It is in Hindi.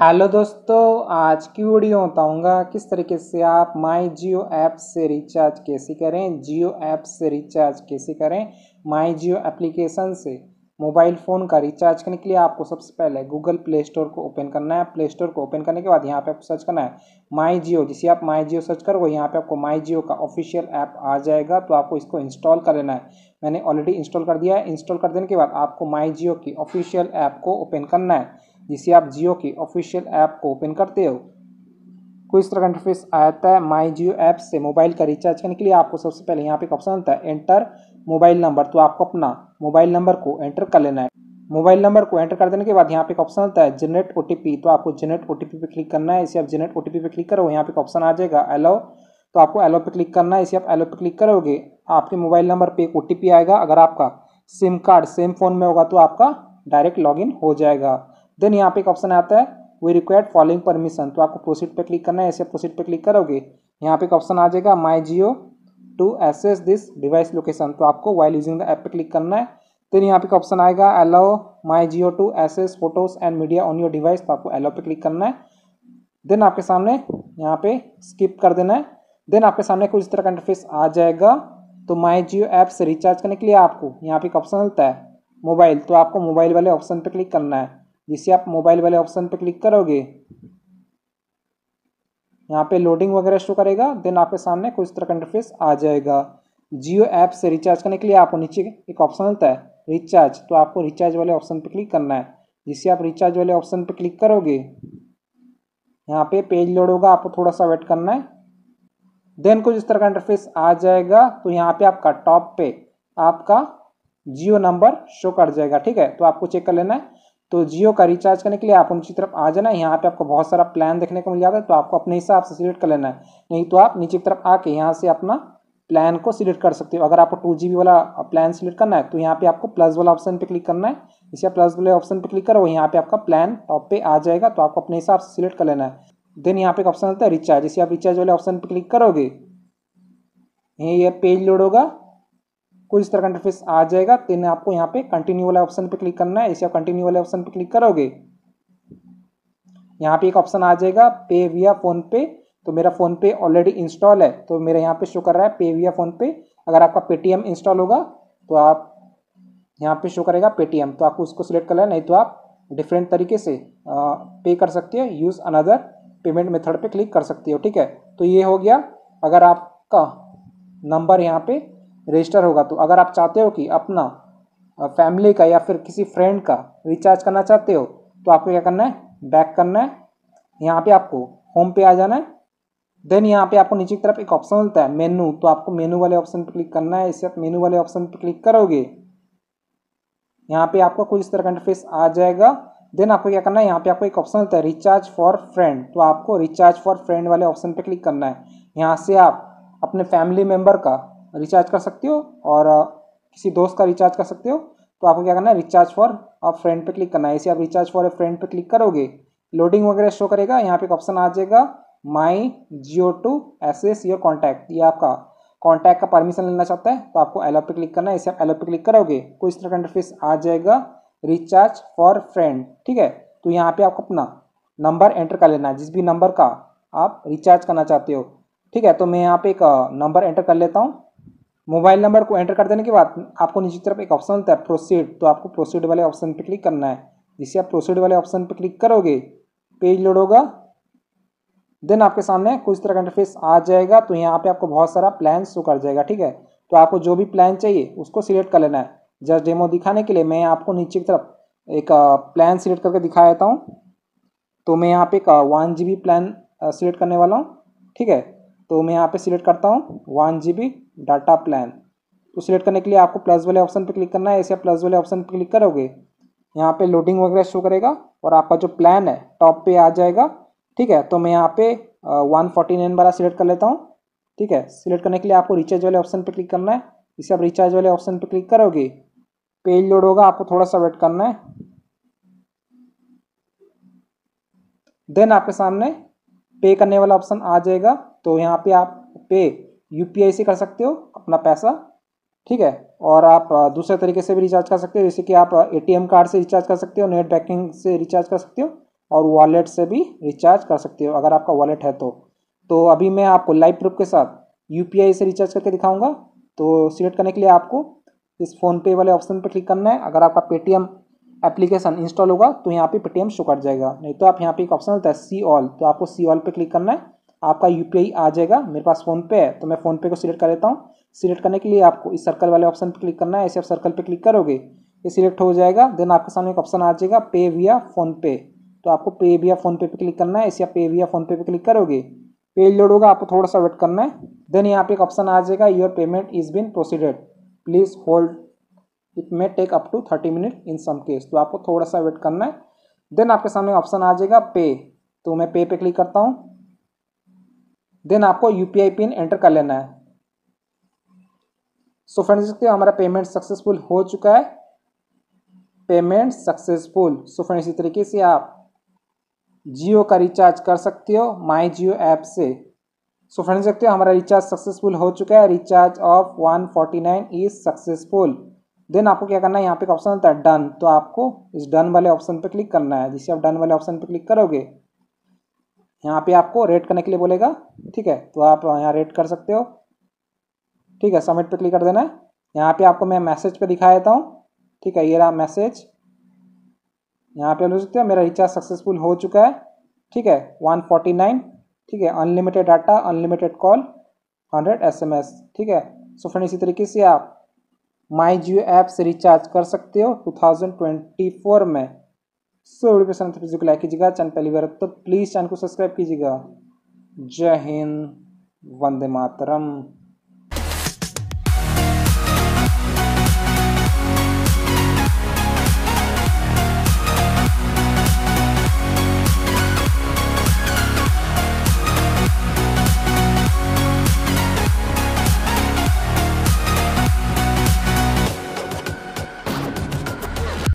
हेलो दोस्तों आज की वीडियो बताऊंगा किस तरीके से आप माई जियो ऐप से रिचार्ज कैसे करें जियो ऐप से रिचार्ज कैसे करें माई जियो एप्लीकेशन से मोबाइल फ़ोन का रिचार्ज करने के लिए आपको सबसे पहले गूगल प्ले स्टोर को ओपन करना है प्ले स्टोर को ओपन करने के बाद यहाँ पे आपको सर्च करना है माई जियो जिसे आप माई जियो सर्च करोगे यहाँ पे आपको माई जियो का ऑफिशियल ऐप आ जाएगा तो आपको इसको इंस्टॉल कर लेना है मैंने ऑलरेडी इंस्टॉल कर दिया है इंस्टॉल कर देने के बाद आपको माई जियो की ऑफिशियल ऐप को ओपन करना है जिसे आप जियो की ऑफिशियल ऐप को ओपन करते हो कोई इस तरह का इंटरफेस आता है माई जियो ऐप से मोबाइल का रिचार्ज करने के लिए आपको सबसे पहले यहाँ पे एक ऑप्शन आता है एंटर मोबाइल नंबर तो आपको अपना मोबाइल नंबर को एंटर कर लेना है मोबाइल नंबर को एंटर कर देने के बाद यहाँ पे एक ऑप्शन आता है जनरेट ओ तो आपको जनरेट ओ पे क्लिक करना है इसे आप जनरेट ओ पे क्लिक करो यहाँ पे एक ऑप्शन आ जाएगा एलो तो आपको एलो पे क्लिक करना है इसे आप एलो पे क्लिक करोगे आपके मोबाइल नंबर पर एक ओ आएगा अगर आपका सिम कार्ड सेम फ़ोन में होगा तो आपका डायरेक्ट लॉग हो जाएगा देन यहाँ पे एक ऑप्शन आता है वी रिक्वायर्ड फॉलोइंग परमिशन तो आपको प्रोसीड पे क्लिक करना है ऐसे प्रोसीड पे क्लिक करोगे यहाँ पे एक ऑप्शन आ जाएगा my Jio to access this device location तो आपको वाइल यूजिंग द ऐप पे क्लिक करना है देन यहाँ पे एक ऑप्शन आएगा allow my Jio to access photos and media on your device तो आपको अलाउ पे क्लिक करना है देन आपके सामने यहाँ पे स्किप कर देना है देन आपके सामने कुछ इस तरह का इंटरफेस आ जाएगा तो माई जियो ऐप से रिचार्ज करने के लिए आपको यहाँ पे एक ऑप्शन मिलता है मोबाइल तो आपको मोबाइल वाले ऑप्शन पे क्लिक करना है जिसे आप मोबाइल वाले ऑप्शन पे क्लिक करोगे यहाँ पे लोडिंग वगैरह शो करेगा देन आपके सामने कुछ तरह का इंटरफेस आ जाएगा जियो ऐप से रिचार्ज करने के लिए आपको नीचे एक ऑप्शन होता है रिचार्ज तो आपको रिचार्ज वाले ऑप्शन पे क्लिक करना है जिसे आप रिचार्ज वाले ऑप्शन पे क्लिक करोगे यहाँ पे पेज लोड होगा आपको थोड़ा सा वेट करना है देन कुछ इस तरह का इंटरफेस आ जाएगा तो यहाँ पे आपका टॉप पे आपका जियो नंबर शो कर जाएगा ठीक है तो आपको चेक कर लेना है तो जियो का रिचार्ज करने के लिए आप उनकी तरफ आ जाना है यहाँ पे आपको बहुत सारा प्लान देखने को मिल जाता है तो आपको अपने हिसाब से सिलेक्ट कर लेना है नहीं तो आप नीचे की तरफ आके यहाँ से अपना प्लान को सिलेक्ट कर सकते हो अगर आपको टू जी वाला प्लान सिलेक्ट करना है तो यहाँ पे आपको प्लस वाला ऑप्शन पे क्लिक करना है इसे प्लस वाले ऑप्शन पे क्लिक करो यहाँ पे आपका प्लान टॉप पे आ जाएगा तो आपको अपने हिसाब से सिलेक्ट कर लेना है देन यहाँ पे एक ऑप्शन आता है रिचार्ज इसे आप रिचार्ज वाले ऑप्शन पे क्लिक करोगे यही ये पेज लोड होगा कुछ इस तरह का इंटरफेस आ जाएगा तेने आपको यहाँ पे कंटिन्यू वाले ऑप्शन पे क्लिक करना है इसे आप कंटिन्यू वाले ऑप्शन पे क्लिक करोगे यहाँ पे एक ऑप्शन आ जाएगा पे विया फोन पे तो मेरा फोन पे ऑलरेडी इंस्टॉल है तो मेरा यहाँ पे शो कर रहा है पे विया फोन पे अगर आपका पेटीएम इंस्टॉल होगा तो आप यहाँ पे शो करेगा पेटीएम तो आपको उसको सिलेक्ट करना है नहीं तो आप डिफरेंट तरीके से पे कर सकते हो यूज़ अनदर पेमेंट मेथड पे क्लिक कर सकते हो ठीक है तो ये हो गया अगर आपका नंबर यहाँ पे रजिस्टर होगा तो अगर आप चाहते हो कि अपना फैमिली का या फिर किसी फ्रेंड का रिचार्ज करना चाहते हो तो आपको क्या करना है बैक करना है यहाँ पे आपको होम पे आ जाना है देन यहाँ पे आपको नीचे की तरफ एक ऑप्शन मिलता है मेनू तो आपको मेनू वाले ऑप्शन पर क्लिक करना है इससे आप मेनू वाले ऑप्शन पर क्लिक करोगे यहाँ पे आपका कुछ इस तरह का इंटरफेस आ जाएगा देन आपको क्या करना है यहाँ पे आपको एक ऑप्शन मिलता है रिचार्ज फॉर फ्रेंड तो आपको रिचार्ज फॉर फ्रेंड वाले ऑप्शन पर क्लिक करना है यहाँ से आप अपने फैमिली मेम्बर का रिचार्ज कर सकते हो और किसी दोस्त का रिचार्ज कर सकते हो तो आपको क्या करना है रिचार्ज फॉर आप फ्रेंड पे क्लिक करना है इसे आप रिचार्ज फॉर ए फ्रेंड पे क्लिक करोगे लोडिंग वगैरह शो करेगा यहाँ पे एक ऑप्शन आ जाएगा my Jio to access your contact ये आपका कॉन्टैक्ट का परमिशन लेना चाहता है तो आपको एलो पे क्लिक करना है इसे आप एलो पे क्लिक करोगे कुछ तरह का इंटरफेस आ जाएगा रिचार्ज फॉर फ्रेंड ठीक है तो यहाँ पर आपको अपना नंबर एंटर कर लेना है जिस भी नंबर का आप रिचार्ज करना चाहते हो ठीक है तो मैं यहाँ पे एक नंबर एंटर कर लेता हूँ मोबाइल नंबर को एंटर कर देने के बाद आपको नीचे तरफ एक ऑप्शन होता है प्रोसीड तो आपको प्रोसीड वाले ऑप्शन पर क्लिक करना है जिसे आप प्रोसीड वाले ऑप्शन पर क्लिक करोगे पेज लोड होगा देन आपके सामने कुछ तरह का इंटरफेस आ जाएगा तो यहाँ पे आपको बहुत सारा प्लान शो कर जाएगा ठीक है तो आपको जो भी प्लान चाहिए उसको सिलेक्ट कर लेना है जस्ट डेमो दिखाने के लिए मैं आपको नीचे की तरफ एक प्लान सिलेक्ट करके दिखा देता हूँ तो मैं यहाँ पे एक वन जी प्लान सिलेक्ट करने वाला हूँ ठीक है तो मैं यहाँ पे सिलेक्ट करता हूँ one G B data plan तो सिलेक्ट करने के लिए आपको प्लस वाले ऑप्शन पे क्लिक करना है ऐसे आप प्लस वाले ऑप्शन पे क्लिक करोगे यहाँ पे लोडिंग वगैरह शो करेगा और आपका जो प्लान है टॉप पे आ जाएगा ठीक है तो मैं यहाँ पे वन फोर्टी नाइन वाला सिलेक्ट कर लेता हूँ ठीक है सिलेक्ट करने के लिए आपको रिचार्ज वाले ऑप्शन पर क्लिक करना है इसे आप रिचार्ज वाले ऑप्शन पर क्लिक करोगे पेज लोड होगा आपको थोड़ा सा वेट करना है देन आपके सामने पे करने वाला ऑप्शन आ जाएगा तो यहाँ पे आप पे यू से कर सकते हो अपना पैसा ठीक है और आप दूसरे तरीके से भी रिचार्ज कर सकते हो जैसे कि आप एटीएम कार्ड से रिचार्ज कर सकते हो नेट बैंकिंग से रिचार्ज कर सकते हो और वॉलेट से भी रिचार्ज कर सकते हो अगर आपका वॉलेट है तो तो अभी मैं आपको लाइव प्रूफ के साथ यू से रिचार्ज करके दिखाऊंगा तो सिलेक्ट करने के लिए आपको इस फ़ोनपे वाले ऑप्शन पर क्लिक करना है अगर आपका पेटीएम एप्लीकेशन इंस्टॉल होगा तो यहाँ पे पेटीएम शो कर जाएगा नहीं तो आप यहाँ पे एक ऑप्शन होता है सी ऑल तो आपको सी ऑल पे क्लिक करना है आपका यू आ जाएगा मेरे पास फ़ोनपे है तो मैं फ़ोनपे को सिलेक्ट कर लेता हूँ सिलेक्ट करने के लिए आपको इस सर्कल वाले ऑप्शन पर क्लिक करना है ऐसे आप सर्कल पर क्लिक करोगे ये सिलेक्ट हो जाएगा देन आपके सामने एक ऑप्शन आ जाएगा पे विया फ़ोनपे तो आपको पे विया फ़ोनपे पे क्लिक करना है ऐसे आप पे विया फ़ोनपे पे क्लिक करोगे पेज लोड होगा आपको थोड़ा सा वेट करना है देन यहाँ पे एक ऑप्शन आ जाएगा your payment is been proceeded please hold it may take up to thirty minute in some case तो आपको थोड़ा सा वेट करना है देन आपके सामने ऑप्शन आ जाएगा पे तो मैं पे पे क्लिक करता हूँ देन आपको यू पिन एंटर कर लेना है सो फ्रेंड्स हो हमारा पेमेंट सक्सेसफुल हो चुका है पेमेंट सक्सेसफुल सो फ्रेंड्स इसी तरीके से आप जियो का रिचार्ज कर सकते हो माई जियो ऐप से सो फ्रेंड्स देखते हो हमारा रिचार्ज सक्सेसफुल हो चुका है recharge of 149 is successful then आपको क्या करना है यहाँ पे एक ऑप्शन होता है डन तो आपको इस डन वाले ऑप्शन पे क्लिक करना है जिसे आप डन वाले ऑप्शन पे क्लिक करोगे यहाँ पे आपको रेड करने के लिए बोलेगा ठीक है तो आप यहाँ रेड कर सकते हो ठीक है सबमिट पे क्लिक कर देना है यहाँ पे आपको मैं मैसेज पे दिखा देता हूँ ठीक है ये रहा मैसेज यहाँ पे देख सकते हो मेरा रिचार्ज सक्सेसफुल हो चुका है ठीक है वन फोर्टी नाइन ठीक है unlimited data unlimited call hundred S M S ठीक है सो फ्रेंड इसी तरीके से आप माई जियो ऐप से रिचार्ज कर सकते हो टू थाउजेंड ट्वेंटी फोर में सो वीडियो पसंद तो वीडियो को लाइक कीजिएगा चैनल पहली बार तो प्लीज़ चैनल को सब्सक्राइब कीजिएगा जय हिंद वंदे मातरम